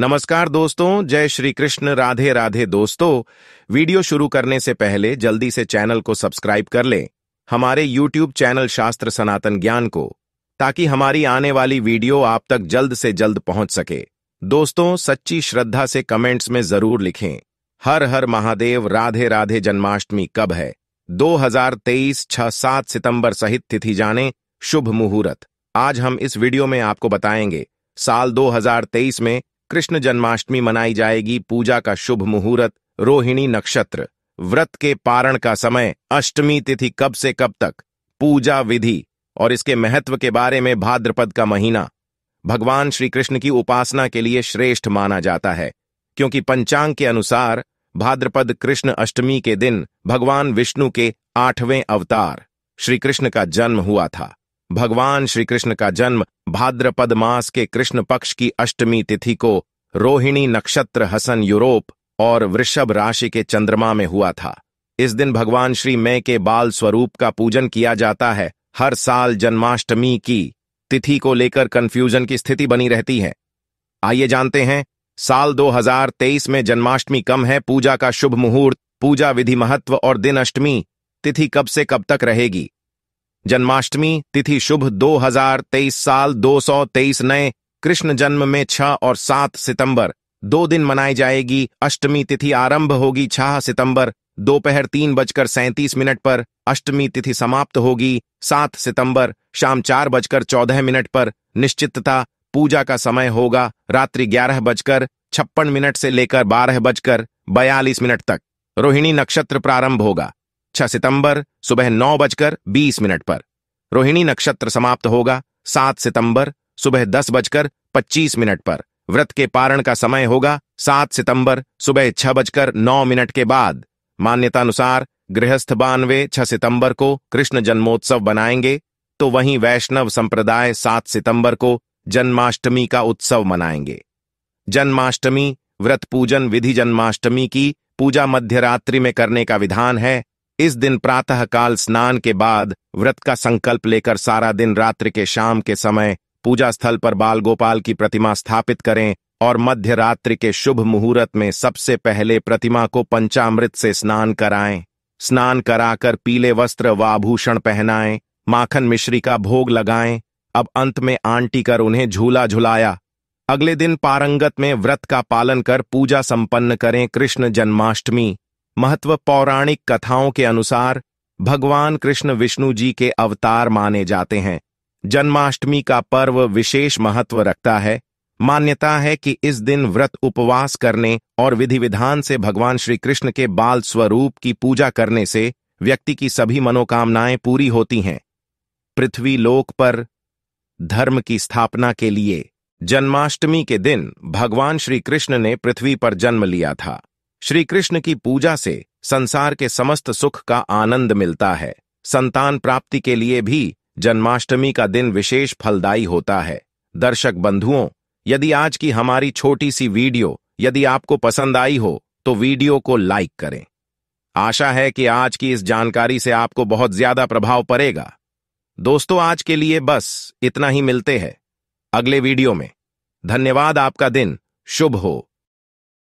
नमस्कार दोस्तों जय श्री कृष्ण राधे राधे दोस्तों वीडियो शुरू करने से पहले जल्दी से चैनल को सब्सक्राइब कर लें हमारे यूट्यूब चैनल शास्त्र सनातन ज्ञान को ताकि हमारी आने वाली वीडियो आप तक जल्द से जल्द पहुंच सके दोस्तों सच्ची श्रद्धा से कमेंट्स में जरूर लिखें हर हर महादेव राधे राधे जन्माष्टमी कब है 2023 6 7 सितंबर सहित तिथि जाने शुभ मुहूर्त आज हम इस वीडियो में आपको बताएंगे साल 2023 में कृष्ण जन्माष्टमी मनाई जाएगी पूजा का शुभ मुहूर्त रोहिणी नक्षत्र व्रत के पारण का समय अष्टमी तिथि कब से कब तक पूजा विधि और इसके महत्व के बारे में भाद्रपद का महीना भगवान श्री कृष्ण की उपासना के लिए श्रेष्ठ माना जाता है क्योंकि पंचांग के अनुसार भाद्रपद कृष्ण अष्टमी के दिन भगवान विष्णु के आठवें अवतार श्रीकृष्ण का जन्म हुआ था भगवान श्रीकृष्ण का जन्म भाद्रपद मास के कृष्ण पक्ष की अष्टमी तिथि को रोहिणी नक्षत्र हसन यूरोप और वृषभ राशि के चंद्रमा में हुआ था इस दिन भगवान श्री मय के बाल स्वरूप का पूजन किया जाता है हर साल जन्माष्टमी की तिथि को लेकर कंफ्यूजन की स्थिति बनी रहती है आइए जानते हैं साल 2023 में जन्माष्टमी कम है पूजा का शुभ मुहूर्त पूजा विधि महत्व और दिन अष्टमी तिथि कब से कब तक रहेगी जन्माष्टमी तिथि शुभ 2023 साल 223 नए कृष्ण जन्म में 6 और 7 सितंबर दो दिन मनाई जाएगी अष्टमी तिथि आरंभ होगी 6 सितंबर दोपहर तीन बजकर सैंतीस मिनट पर अष्टमी तिथि समाप्त होगी सात सितंबर शाम चार बजकर चौदह मिनट पर निश्चितता पूजा का समय होगा रात्रि ग्यारह बजकर छप्पन मिनट से लेकर बारह बजकर बयालीस मिनट तक रोहिणी नक्षत्र प्रारंभ होगा 6 सितंबर सुबह नौ बजकर बीस मिनट पर रोहिणी नक्षत्र समाप्त होगा 7 सितंबर सुबह दस बजकर पच्चीस मिनट पर व्रत के पारण का समय होगा 7 सितंबर सुबह छह बजकर नौ मिनट के बाद मान्यता अनुसार गृहस्थ बानवे छह सितंबर को कृष्ण जन्मोत्सव बनाएंगे तो वहीं वैष्णव संप्रदाय 7 सितंबर को जन्माष्टमी का उत्सव मनाएंगे जन्माष्टमी व्रत पूजन विधि जन्माष्टमी की पूजा मध्यरात्रि में करने का विधान है इस दिन प्रातःकाल स्नान के बाद व्रत का संकल्प लेकर सारा दिन रात्र के शाम के समय पूजा स्थल पर बाल गोपाल की प्रतिमा स्थापित करें और मध्य रात्रि के शुभ मुहूर्त में सबसे पहले प्रतिमा को पंचामृत से स्नान कराएं स्नान कराकर पीले वस्त्र व आभूषण पहनाएं माखन मिश्री का भोग लगाएं अब अंत में आंटी कर उन्हें झूला झुलाया अगले दिन पारंगत में व्रत का पालन कर पूजा संपन्न करें कृष्ण जन्माष्टमी महत्व पौराणिक कथाओं के अनुसार भगवान कृष्ण विष्णु जी के अवतार माने जाते हैं जन्माष्टमी का पर्व विशेष महत्व रखता है मान्यता है कि इस दिन व्रत उपवास करने और विधि विधान से भगवान श्री कृष्ण के बाल स्वरूप की पूजा करने से व्यक्ति की सभी मनोकामनाएं पूरी होती हैं पृथ्वी लोक पर धर्म की स्थापना के लिए जन्माष्टमी के दिन भगवान श्री कृष्ण ने पृथ्वी पर जन्म लिया था श्री कृष्ण की पूजा से संसार के समस्त सुख का आनंद मिलता है संतान प्राप्ति के लिए भी जन्माष्टमी का दिन विशेष फलदायी होता है दर्शक बंधुओं यदि आज की हमारी छोटी सी वीडियो यदि आपको पसंद आई हो तो वीडियो को लाइक करें आशा है कि आज की इस जानकारी से आपको बहुत ज्यादा प्रभाव पड़ेगा दोस्तों आज के लिए बस इतना ही मिलते हैं अगले वीडियो में धन्यवाद आपका दिन शुभ हो